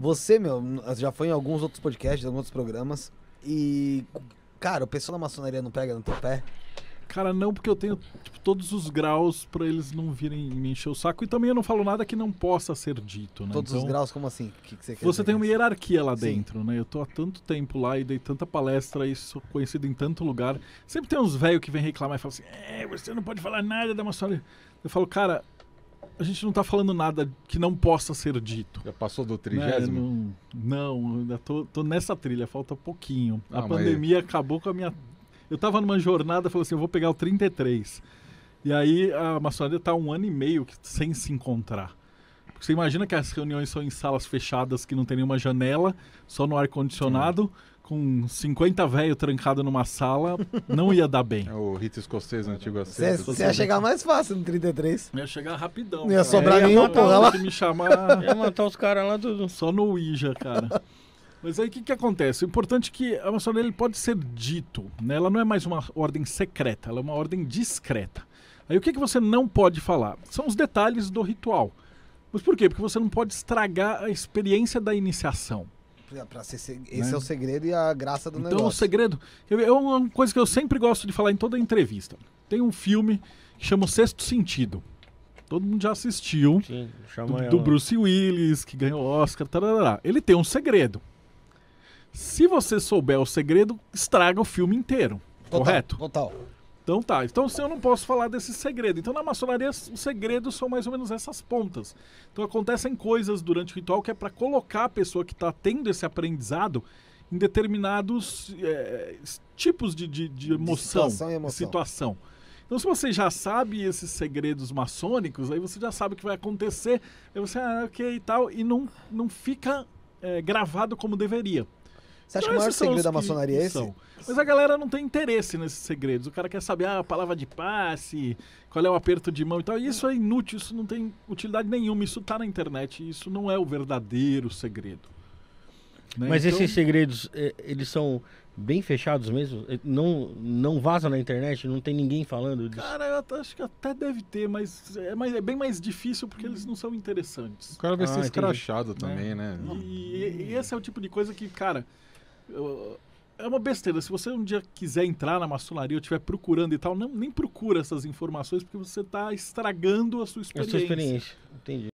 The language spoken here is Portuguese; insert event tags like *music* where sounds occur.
Você, meu, já foi em alguns outros podcasts, em alguns outros programas. E, cara, o pessoal da maçonaria não pega no teu pé? Cara, não, porque eu tenho tipo, todos os graus para eles não virem me encher o saco. E também eu não falo nada que não possa ser dito, né? Todos então, os graus, como assim? O que, que, você quer Você tem uma hierarquia lá Sim. dentro, né? Eu tô há tanto tempo lá e dei tanta palestra e sou conhecido em tanto lugar. Sempre tem uns velhos que vem reclamar e fala assim: é, você não pode falar nada da maçonaria. Eu falo, cara, a gente não está falando nada que não possa ser dito. Já passou do né, trigésimo? Não, não, ainda tô, tô nessa trilha, falta pouquinho. A ah, pandemia mas... acabou com a minha. Eu estava numa jornada, falei assim, eu vou pegar o 33. E aí a maçonaria está um ano e meio sem se encontrar. Você imagina que as reuniões são em salas fechadas que não tem nenhuma janela, só no ar-condicionado, com 50 velho trancado numa sala, não ia dar bem. É o rito escocês antigo assim. Você ia chegar mais fácil no 33. Ia chegar rapidão. Não ia cara. sobrar é, nenhum, porra lá. Me chamar... *laughs* Ia matar os caras lá tudo. Só no Ouija, cara. Mas aí o que, que acontece? O importante é que a maçonaria ele pode ser dito, né? ela não é mais uma ordem secreta, ela é uma ordem discreta. Aí o que, que você não pode falar? São os detalhes do ritual. Mas por quê? Porque você não pode estragar a experiência da iniciação. Pra ser, né? esse né? é o segredo e a graça do então, negócio. Então, o segredo. É uma coisa que eu sempre gosto de falar em toda entrevista. Tem um filme que chama O Sexto Sentido. Todo mundo já assistiu. Sim, do, do, Bruce Willis, que ganhou Oscar. Tarará. Ele tem um segredo. Se você souber o segredo, estraga o filme inteiro. Total, correto? Total. Então tá, então se assim, eu não posso falar desse segredo. Então na maçonaria os segredos são mais ou menos essas pontas. Então acontecem coisas durante o ritual que é para colocar a pessoa que está tendo esse aprendizado em determinados é, tipos de, de, de emoção, situação, emoção. situação. Então se você já sabe esses segredos maçônicos, aí você já sabe o que vai acontecer, aí você, ah, ok e tal, e não, não fica é, gravado como deveria. Você acha que o maior segredo da maçonaria é esse? São. Mas a galera não tem interesse nesses segredos. O cara quer saber ah, a palavra de passe, qual é o aperto de mão e tal. E isso é inútil, isso não tem utilidade nenhuma. Isso está na internet. Isso não é o verdadeiro segredo. Né? Mas então... esses segredos, eh, eles são bem fechados mesmo? Eh, não, não vazam na internet? Não tem ninguém falando disso? Cara, eu acho que até deve ter, mas é, mais, é bem mais difícil porque eles não são interessantes. O cara vai ah, ser escrachado né? também, é. né? E, e, esse é o tipo de coisa que, cara, é uma besteira. Se você um dia quiser entrar na maçonaria ou estiver procurando e tal, não, nem procura essas informações, porque você está estragando a sua experiência. É a sua experiência, entendi.